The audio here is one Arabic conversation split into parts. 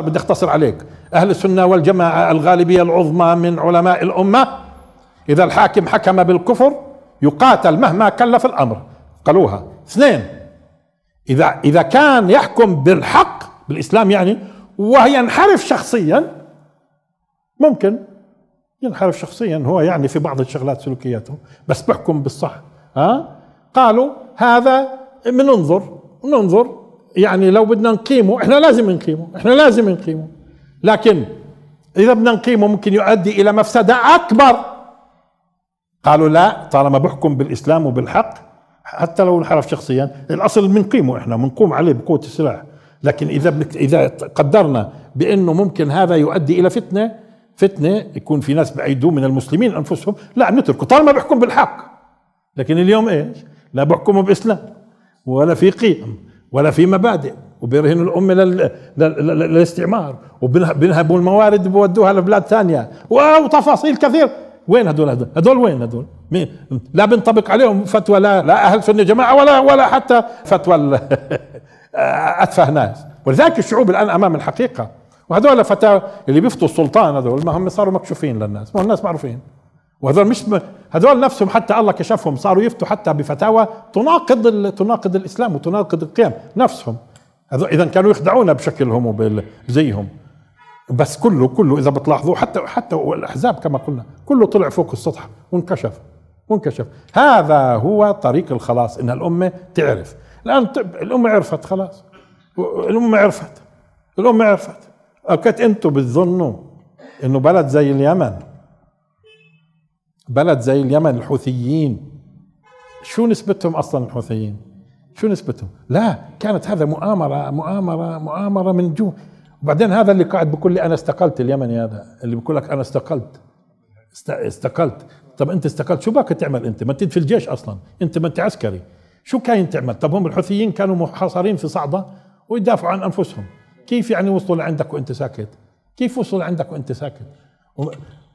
بدي اختصر عليك أهل السنة والجماعة الغالبية العظمى من علماء الأمة إذا الحاكم حكم بالكفر يقاتل مهما كلف الأمر قالوها اثنين إذا إذا كان يحكم بالحق بالإسلام يعني وينحرف شخصيا ممكن ينحرف شخصيا هو يعني في بعض الشغلات سلوكياته بس بحكم بالصح ها قالوا هذا بننظر ننظر يعني لو بدنا نقيمه احنا لازم نقيمه احنا لازم نقيمه لكن اذا بدنا نقيمه ممكن يؤدي الى مفسده اكبر قالوا لا طالما بحكم بالاسلام وبالحق حتى لو انحرف شخصيا الاصل بنقيمه احنا بنقوم عليه بقوه السلاح لكن اذا اذا قدرنا بانه ممكن هذا يؤدي الى فتنه فتنه يكون في ناس بعيدوا من المسلمين انفسهم لا نتركه طالما بحكم بالحق لكن اليوم ايش؟ لا بحكمه باسلام ولا في قيم ولا في مبادئ وبيرهنوا الأمة للاستعمار وبينهبوا الموارد بودوها لبلاد ثانية وتفاصيل كثير وين هدول هدول هدول وين هدول مين؟ لا بنطبق عليهم فتوى لا لا أهل سنة جماعة ولا ولا حتى فتوى أتفه ناس ولذلك الشعوب الآن أمام الحقيقة وهذول فتاوى اللي بيفتوا السلطان هذول ما هم صاروا مكشوفين للناس ما الناس معروفين وهذول مش م... هذول نفسهم حتى الله كشفهم صاروا يفتوا حتى بفتاوى تناقض ال... تناقض الاسلام وتناقض القيم نفسهم هذول اذا كانوا يخدعونا بشكلهم وزيهم بس كله كله اذا بتلاحظوه حتى حتى الاحزاب كما قلنا كله طلع فوق السطح وانكشف وانكشف هذا هو طريق الخلاص ان الامه تعرف الان الامه عرفت خلاص الامه عرفت الامه عرفت اكيد انتم بتظنوا انه بلد زي اليمن بلد زي اليمن الحوثيين شو نسبتهم اصلا الحوثيين؟ شو نسبتهم؟ لا كانت هذا مؤامره مؤامره مؤامره من جوا وبعدين هذا اللي قاعد بيقول لي انا استقلت اليمني هذا اللي بيقول لك انا استقلت استقلت طب انت استقلت شو باك تعمل انت؟ ما انت في الجيش اصلا انت ما انت عسكري شو كاين تعمل؟ طب هم الحوثيين كانوا محاصرين في صعده ويدافعوا عن انفسهم كيف يعني وصلوا لعندك وانت ساكت؟ كيف وصلوا لعندك وانت ساكت؟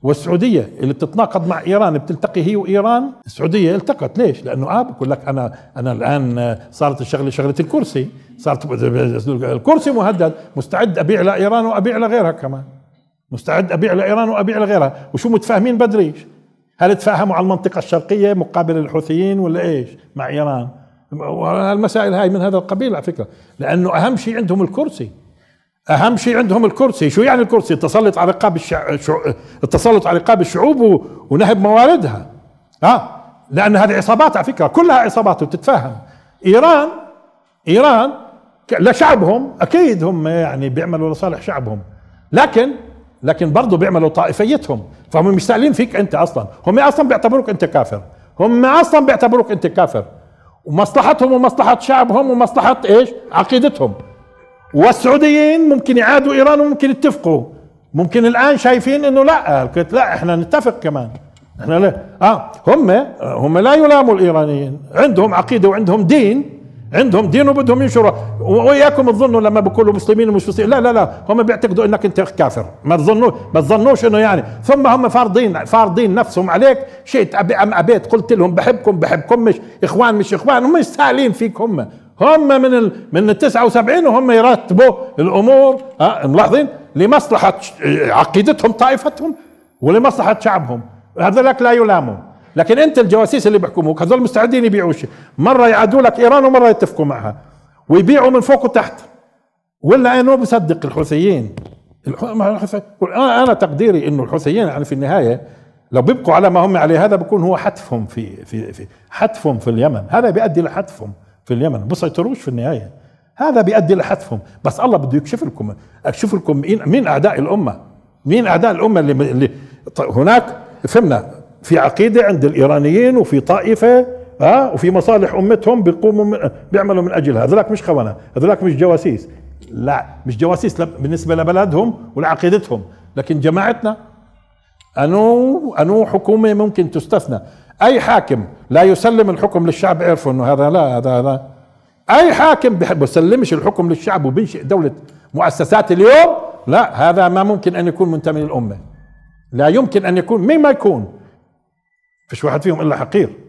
والسعوديه اللي بتتناقض مع ايران بتلتقي هي وايران السعوديه التقت ليش؟ لانه اه بقول لك انا انا الان صارت الشغله شغله الكرسي صارت الكرسي مهدد مستعد ابيع لايران وابيع لغيرها كمان مستعد ابيع لايران وابيع لغيرها وشو متفاهمين بدريش هل تفاهموا على المنطقه الشرقيه مقابل الحوثيين ولا ايش مع ايران المسائل هاي من هذا القبيل على فكره لانه اهم شيء عندهم الكرسي اهم شيء عندهم الكرسي شو يعني الكرسي التسلط على رقاب الشع... شع... التسلط على رقاب الشعوب و... ونهب مواردها اه لان هذه عصابات على فكره كلها عصابات وتتفاهم ايران ايران لشعبهم اكيد هم يعني بيعملوا لصالح شعبهم لكن لكن برضه بيعملوا طائفيتهم فهم مش سائلين فيك انت اصلا هم اصلا بيعتبروك انت كافر هم اصلا بيعتبروك انت كافر ومصلحتهم ومصلحه شعبهم ومصلحه ايش عقيدتهم والسعوديين ممكن يعادوا ايران وممكن يتفقوا ممكن الان شايفين انه لا قلت لا احنا نتفق كمان احنا لا اه هم هم لا يلاموا الايرانيين عندهم عقيده وعندهم دين عندهم دين وبدهم ينشروه واياكم تظنوا لما بيقولوا مسلمين ومش مسلمين لا لا لا هم بيعتقدوا انك انت كافر ما تظنوا ما تظنوش انه يعني ثم هم فارضين فارضين نفسهم عليك شئت ام ابيت قلت لهم بحبكم بحبكم مش اخوان مش اخوان هم مش سالين فيك هم هم من ال من ال 79 وهم يرتبوا الامور آه، ملاحظين لمصلحه آه، عقيدتهم طائفتهم ولمصلحه شعبهم هذولك لا يلاموا لكن انت الجواسيس اللي بيحكموك هذول مستعدين يبيعوا شيء مره يعادوا لك ايران ومره يتفقوا معها ويبيعوا من فوق وتحت ولا انه بصدق الحوثيين انا تقديري انه الحوثيين يعني في النهايه لو بيبقوا على ما هم عليه هذا بيكون هو حتفهم في في في حتفهم في اليمن هذا بيؤدي لحتفهم في اليمن ما سيطروش في النهايه هذا بيؤدي لحتفهم بس الله بده يكشف لكم اكشف لكم مين اعداء الامه مين اعداء الامه اللي, اللي هناك فهمنا في عقيده عند الايرانيين وفي طائفه ها آه، وفي مصالح امتهم بيقوموا من بيعملوا من اجلها هذولك مش خونه هذولك مش جواسيس لا مش جواسيس بالنسبه لبلدهم ولعقيدتهم لكن جماعتنا انو انو حكومه ممكن تستثنى اي حاكم لا يسلم الحكم للشعب عرفوا انه هذا لا هذا هذا اي حاكم بيسلمش الحكم للشعب وبينشئ دوله مؤسسات اليوم لا هذا ما ممكن ان يكون منتمي للامه لا يمكن ان يكون مين ما يكون فيش واحد فيهم الا حقير